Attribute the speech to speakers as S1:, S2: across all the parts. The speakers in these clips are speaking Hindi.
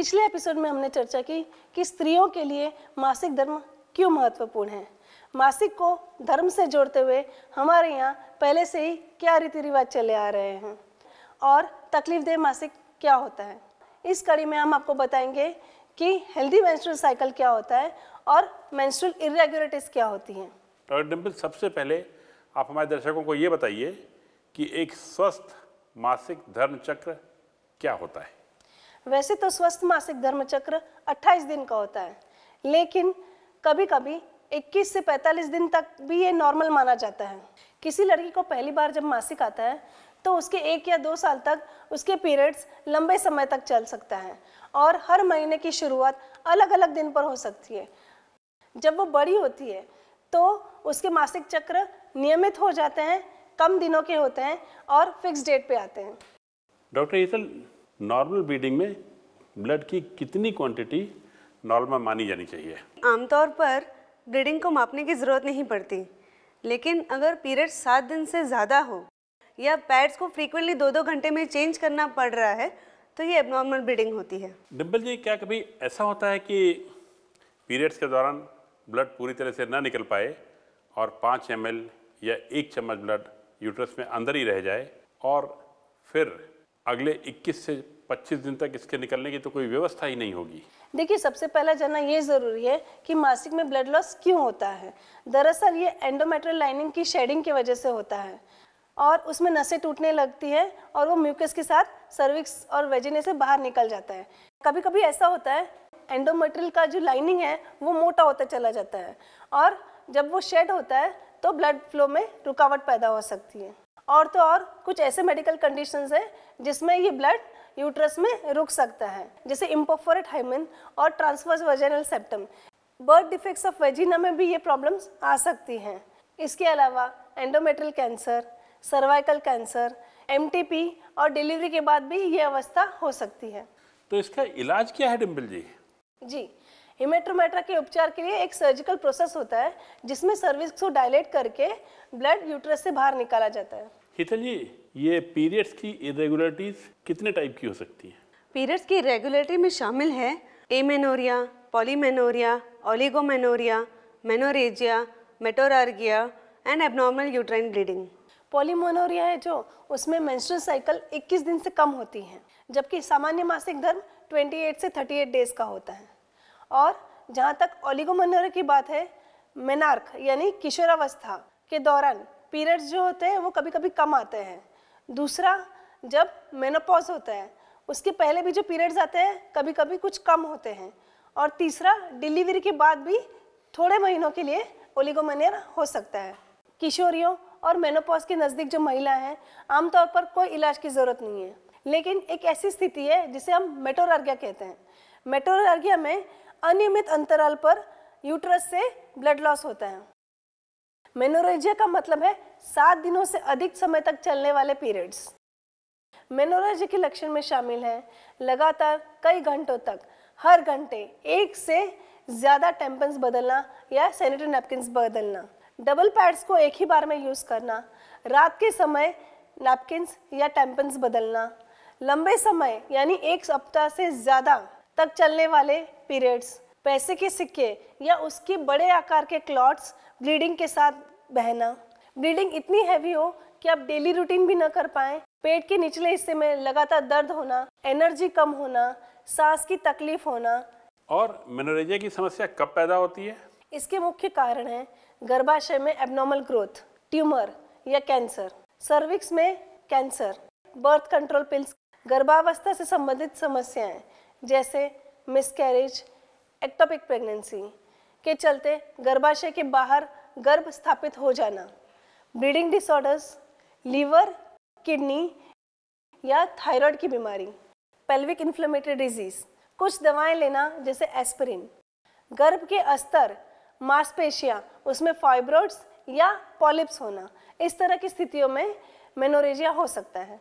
S1: पिछले एपिसोड में हमने चर्चा की कि स्त्रियों के लिए मासिक धर्म क्यों महत्वपूर्ण है मासिक को धर्म से जोड़ते हुए हमारे यहाँ पहले से ही क्या रीति रिवाज चले आ रहे हैं और तकलीफ देह मासिक क्या होता है इस कड़ी में हम आपको बताएंगे कि हेल्दी मेंस्ट्रुअल साइकिल क्या होता है और मेंस्ट्रुअल इरेगुलरिटीज क्या होती हैं
S2: डॉक्टर डिम्पल सबसे पहले आप हमारे दर्शकों को ये बताइए कि एक स्वस्थ मासिक धर्म चक्र क्या होता है
S1: वैसे तो स्वस्थ मासिक धर्म चक्र 28 दिन का होता है लेकिन कभी कभी 21 से 45 दिन तक भी ये नॉर्मल माना जाता है किसी लड़की को पहली बार जब मासिक आता है तो उसके एक या दो साल तक उसके पीरियड्स लंबे समय तक चल सकता है और हर महीने की शुरुआत अलग अलग दिन पर हो सकती है जब वो बड़ी होती है तो उसके मासिक चक्र नियमित हो जाते हैं कम दिनों के होते हैं
S3: और फिक्स डेट पे आते हैं
S2: डॉक्टर ये तो नॉर्मल ब्रीडिंग में ब्लड की कितनी क्वांटिटी नॉर्मल मानी जानी चाहिए
S3: आमतौर पर ब्लीडिंग को मापने की ज़रूरत नहीं पड़ती लेकिन अगर पीरियड सात दिन से ज़्यादा हो या पैड्स को फ्रीक्वेंटली दो दो घंटे में चेंज करना पड़ रहा है तो ये एबनॉर्मल ब्लीडिंग होती है
S2: डिम्बल जी क्या कभी ऐसा होता है कि पीरियड्स के दौरान ब्लड पूरी तरह से ना निकल पाए और पाँच एम या एक चम्मच ब्लड यूट्रस में अंदर ही रह जाए और फिर अगले 21 से 25 दिन तक इसके निकलने की तो कोई व्यवस्था ही नहीं होगी
S1: देखिए सबसे पहला जानना ये ज़रूरी है कि मासिक में ब्लड लॉस क्यों होता है दरअसल ये एंडोमेट्रल लाइनिंग की शेडिंग की वजह से होता है और उसमें नसें टूटने लगती है और वो म्यूकस के साथ सर्विक्स और वेजिने से बाहर निकल जाता है कभी कभी ऐसा होता है एंडोमेट्रियल का जो लाइनिंग है वो मोटा होता चला जाता है और जब वो शेड होता है तो ब्लड फ्लो में रुकावट पैदा हो सकती है और तो और कुछ ऐसे मेडिकल कंडीशंस हैं जिसमें ये ब्लड यूट्रस में रुक सकता है जैसे इम्पोफोरेट हाइमिन और transverse vaginal septum birth defects of vagina में भी ये प्रॉब्लम्स आ सकती हैं इसके अलावा एंडोमेट्रल कैंसर सर्वाइकल कैंसर एम और डिलीवरी के बाद भी ये अवस्था हो सकती है
S2: तो इसका इलाज क्या है डिम्बल जी
S1: जी हिमेट्रोमेट्रा के उपचार के लिए एक सर्जिकल प्रोसेस होता है जिसमें सर्विस को डायलेट करके ब्लड यूट्रस से बाहर निकाला जाता है
S2: हितल जी ये पीरियड्स की इरेगुलरिटीज कितने टाइप की हो सकती हैं
S3: पीरियड्स की इरेगुलरिटी में शामिल है amenorrhoea polymenorrhoea oligomenorrhoea menorrhagia metrorrhagia and abnormal uterine bleeding polymenorrhoea है जो
S1: उसमें मेंस्ट्रुअल साइकिल 21 दिन से कम होती है जबकि सामान्य मासिक धर्म 28 से 38 डेज का होता है और जहाँ तक ओलिगोमेनोरिया की बात है मेनार्क यानी किशोरावस्था के दौरान पीरियड्स जो होते हैं वो कभी कभी कम आते हैं दूसरा जब मेनोपॉज होता है उसके पहले भी जो पीरियड्स आते हैं कभी कभी कुछ कम होते हैं और तीसरा डिलीवरी के बाद भी थोड़े महीनों के लिए ओलिगोमनियर हो सकता है किशोरियों और मेनोपॉज के नज़दीक जो महिला हैं आमतौर पर कोई इलाज की ज़रूरत नहीं है लेकिन एक ऐसी स्थिति है जिसे हम मेटोरार्गिया कहते हैं मेटोरार्गिया में अनियमित अंतराल पर यूट्रस से ब्लड लॉस होता है मेनोरेजिया का मतलब है सात दिनों से अधिक समय तक चलने वाले पीरियड्स मेनोरेजिया के लक्षण में शामिल हैं लगातार कई घंटों तक हर घंटे एक से ज़्यादा टेम्पन्स बदलना या सैनिटरी नैपकिन बदलना डबल पैड्स को एक ही बार में यूज़ करना रात के समय नैपकिन्स या टेम्पन्स बदलना लंबे समय यानी एक सप्ताह से ज़्यादा तक चलने वाले पीरियड्स पैसे के सिक्के या उसके बड़े आकार के क्लॉट्स ब्लीडिंग के साथ बहना ब्लीडिंग इतनी हैवी हो कि आप डेली रूटीन भी ना कर पाए पेट के निचले हिस्से में लगातार दर्द होना एनर्जी कम होना सांस की तकलीफ होना
S2: और मेनोरेजिया की समस्या कब पैदा होती है
S1: इसके मुख्य कारण है गर्भाशय में एबनॉर्मल ग्रोथ ट्यूमर या कैंसर सर्विक्स में कैंसर बर्थ कंट्रोल पिल्स गर्भावस्था से संबंधित समस्याएं जैसे मिसकैरेज एक्टोपिक प्रेगनेंसी के चलते गर्भाशय के बाहर गर्भ स्थापित हो जाना ब्लीडिंग डिसऑर्डर्स लीवर किडनी या थायराइड की बीमारी पेल्विक इन्फ्लेमेटरी डिजीज़ कुछ दवाएं लेना जैसे एस्पिरिन गर्भ के अस्तर मांसपेशियां उसमें फाइब्रोड्स या पॉलिप्स होना इस तरह की स्थितियों में मेनोरेजिया हो सकता है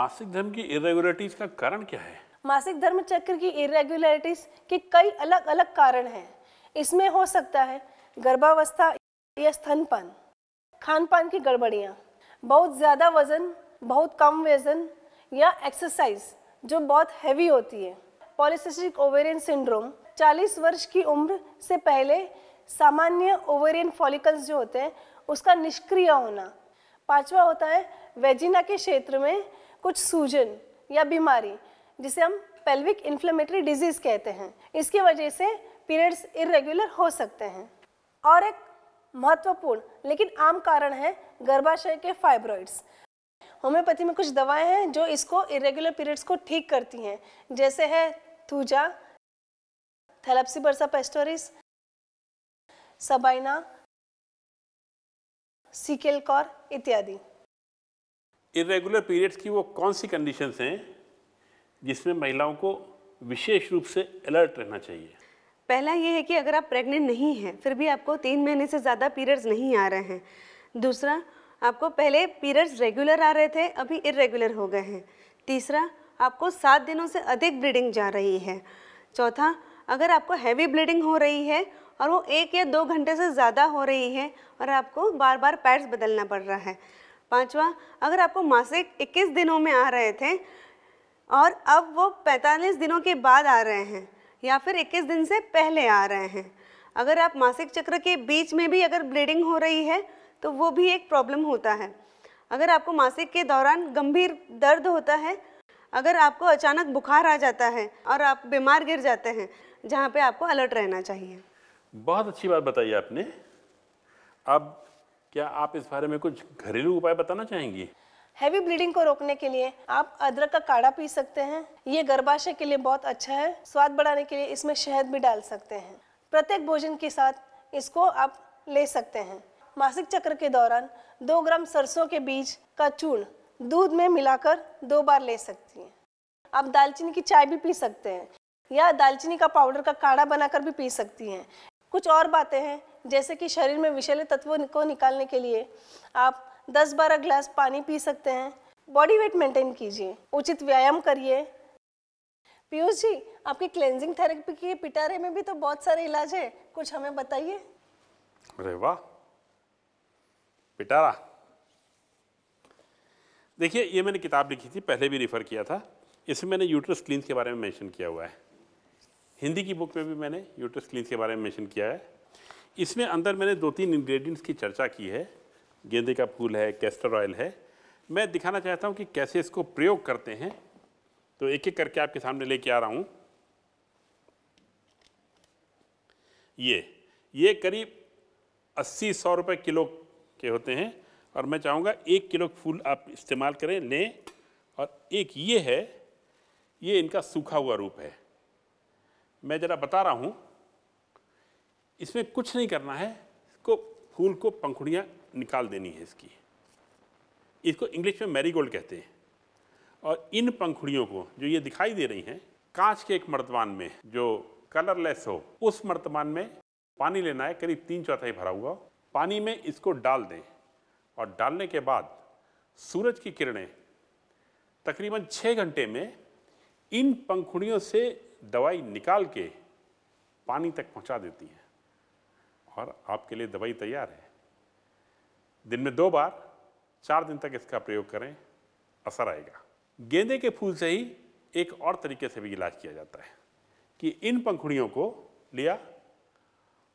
S2: मासिक धर्म की इरेगुलरिटीज का कारण क्या है
S1: मासिक धर्म चक्र की इरेग्युलरिटीज के कई अलग अलग कारण हैं इसमें हो सकता है गर्भावस्था या स्तनपान खान पान की गड़बड़ियाँ बहुत ज़्यादा वज़न बहुत कम वज़न या एक्सरसाइज जो बहुत हैवी होती है पॉलिसिस्टिक ओवेरियन सिंड्रोम 40 वर्ष की उम्र से पहले सामान्य ओवेरियन फॉलिकल्स जो होते हैं उसका निष्क्रिय होना पांचवा होता है वेजिना के क्षेत्र में कुछ सूजन या बीमारी जिसे हम पेल्विक इन्फ्लेमेटरी डिजीज़ कहते हैं इसकी वजह से पीरियड्स इरेगुलर हो सकते हैं और एक महत्वपूर्ण लेकिन आम कारण है गर्भाशय के फाइब्रॉइड्स होम्योपैथी में कुछ दवाएं हैं जो इसको इरेगुलर पीरियड्स को ठीक करती हैं जैसे है थूजा बर्सा पेस्टोरिस सबाइना कॉर इत्यादि
S2: इरेगुलर पीरियड्स की वो कौन सी कंडीशंस हैं जिसमें महिलाओं को विशेष रूप से अलर्ट रहना चाहिए
S3: पहला ये है कि अगर आप प्रेग्नेंट नहीं हैं फिर भी आपको तीन महीने से ज़्यादा पीरियड्स नहीं आ रहे हैं दूसरा आपको पहले पीरियड्स रेगुलर आ रहे थे अभी इरेगुलर हो गए हैं तीसरा आपको सात दिनों से अधिक ब्लीडिंग जा रही है चौथा अगर आपको हैवी ब्लीडिंग हो रही है और वो एक या दो घंटे से ज़्यादा हो रही है और आपको बार बार पैड्स बदलना पड़ रहा है पांचवा अगर आपको मासिक 21 दिनों में आ रहे थे और अब वो 45 दिनों के बाद आ रहे हैं या फिर 21 दिन से पहले आ रहे हैं अगर आप मासिक चक्र के बीच में भी अगर ब्लीडिंग हो रही है तो वो भी एक प्रॉब्लम होता है अगर आपको मासिक के दौरान गंभीर दर्द होता है अगर आपको अचानक बुखार आ जाता है और आप बीमार गिर जाते हैं जहाँ पे आपको अलर्ट रहना चाहिए
S2: बहुत अच्छी बात बताई आपने अब क्या आप इस बारे में कुछ घरेलू उपाय बताना चाहेंगी
S3: हैवी
S1: ब्लीडिंग को रोकने के लिए आप अदरक का काढ़ा पी सकते हैं ये गर्भाशय के लिए बहुत अच्छा है स्वाद बढ़ाने के लिए इसमें शहद भी डाल सकते हैं प्रत्येक भोजन के साथ इसको आप ले सकते हैं मासिक चक्र के दौरान दो ग्राम सरसों के बीज का चूर्ण दूध में मिलाकर दो बार ले सकती हैं आप दालचीनी की चाय भी पी सकते हैं या दालचीनी का पाउडर का काढ़ा बनाकर भी पी सकती हैं कुछ और बातें हैं जैसे कि शरीर में विषैले तत्वों को निकालने के लिए आप दस बारह ग्लास पानी पी सकते हैं बॉडी वेट मेंटेन कीजिए उचित व्यायाम करिए पीयूष जी आपकी क्लेंजिंग थेरेपी के पिटारे में भी तो बहुत सारे इलाज है कुछ हमें बताइए
S2: अरे वाह पिटारा देखिए ये मैंने किताब लिखी थी पहले भी रिफ़र किया था इसमें मैंने यूट्रस क्लीन के बारे में मेंशन किया हुआ है हिंदी की बुक में भी मैंने यूट्रस क्लीन के बारे में मेंशन किया है इसमें अंदर मैंने दो तीन इंग्रेडिएंट्स की चर्चा की है गेंदे का फूल है कैस्टर ऑयल है मैं दिखाना चाहता हूँ कि कैसे इसको प्रयोग करते हैं तो एक एक करके आपके सामने लेके आ रहा हूँ ये ये करीब अस्सी सौ रुपये किलो के होते हैं और मैं चाहूँगा एक किलो फूल आप इस्तेमाल करें लें और एक ये है ये इनका सूखा हुआ रूप है मैं ज़रा बता रहा हूँ इसमें कुछ नहीं करना है इसको फूल को पंखुड़ियाँ निकाल देनी है इसकी इसको इंग्लिश में मैरीगोल्ड कहते हैं और इन पंखुड़ियों को जो ये दिखाई दे रही हैं कांच के एक मर्तमान में जो कलरलेस हो उस मर्तमान में पानी लेना है करीब तीन चौथाई भरा हुआ पानी में इसको डाल दें और डालने के बाद सूरज की किरणें तकरीबन छः घंटे में इन पंखुड़ियों से दवाई निकाल के पानी तक पहुंचा देती हैं और आपके लिए दवाई तैयार है दिन में दो बार चार दिन तक इसका प्रयोग करें असर आएगा गेंदे के फूल से ही एक और तरीके से भी इलाज किया जाता है कि इन पंखुड़ियों को लिया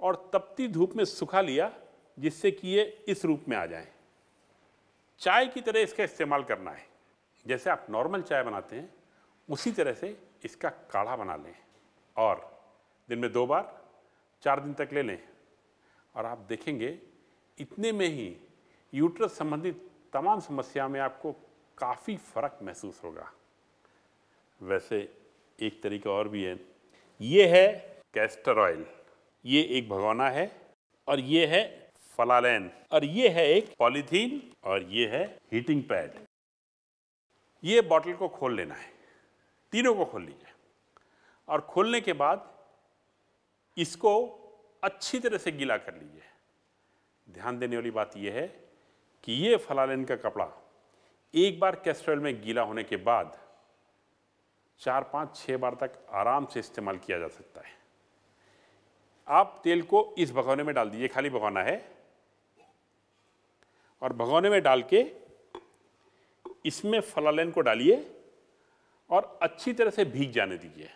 S2: और तपती धूप में सुखा लिया जिससे कि ये इस रूप में आ जाए चाय की तरह इसका इस्तेमाल करना है जैसे आप नॉर्मल चाय बनाते हैं उसी तरह से इसका काढ़ा बना लें और दिन में दो बार चार दिन तक ले लें और आप देखेंगे इतने में ही यूट्रस संबंधित तमाम समस्या में आपको काफ़ी फ़र्क महसूस होगा वैसे एक तरीका और भी है ये है कैस्टर ऑयल ये एक भगवाना है और ये है फलालैन और ये है एक पॉलीथीन और ये है हीटिंग पैड ये बॉटल को खोल लेना है तीनों को खोल लीजिए और खोलने के बाद इसको अच्छी तरह से गीला कर लीजिए ध्यान देने वाली बात यह है कि ये फलालिन का कपड़ा एक बार कैस्ट्रॉल में गीला होने के बाद चार पाँच छः बार तक आराम से इस्तेमाल किया जा सकता है आप तेल को इस भगौने में डाल दीजिए खाली भगौना है और भगौने में डाल के इसमें फलालेन को डालिए और अच्छी तरह से भीग जाने दीजिए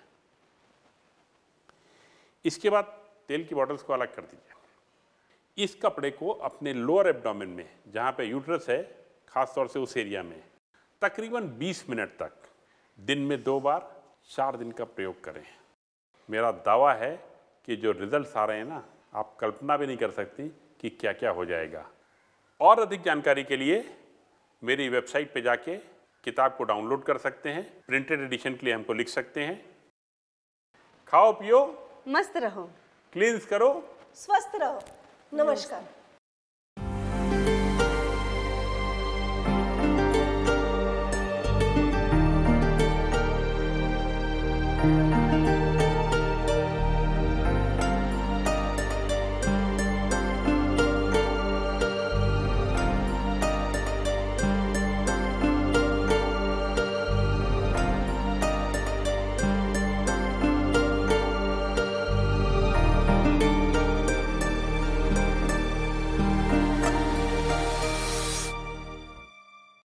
S2: इसके बाद तेल की बॉटल्स को अलग कर दीजिए इस कपड़े को अपने लोअर एब्डोमेन में जहाँ पे यूट्रस है ख़ास तौर से उस एरिया में तकरीबन 20 मिनट तक दिन में दो बार चार दिन का प्रयोग करें मेरा दावा है कि जो रिजल्ट्स आ रहे हैं ना आप कल्पना भी नहीं कर सकती कि क्या क्या हो जाएगा और अधिक जानकारी के लिए मेरी वेबसाइट पर जाके किताब को डाउनलोड कर सकते हैं प्रिंटेड एडिशन के लिए हमको लिख सकते हैं खाओ पियो मस्त रहो क्लींस करो
S1: स्वस्थ रहो Não, não é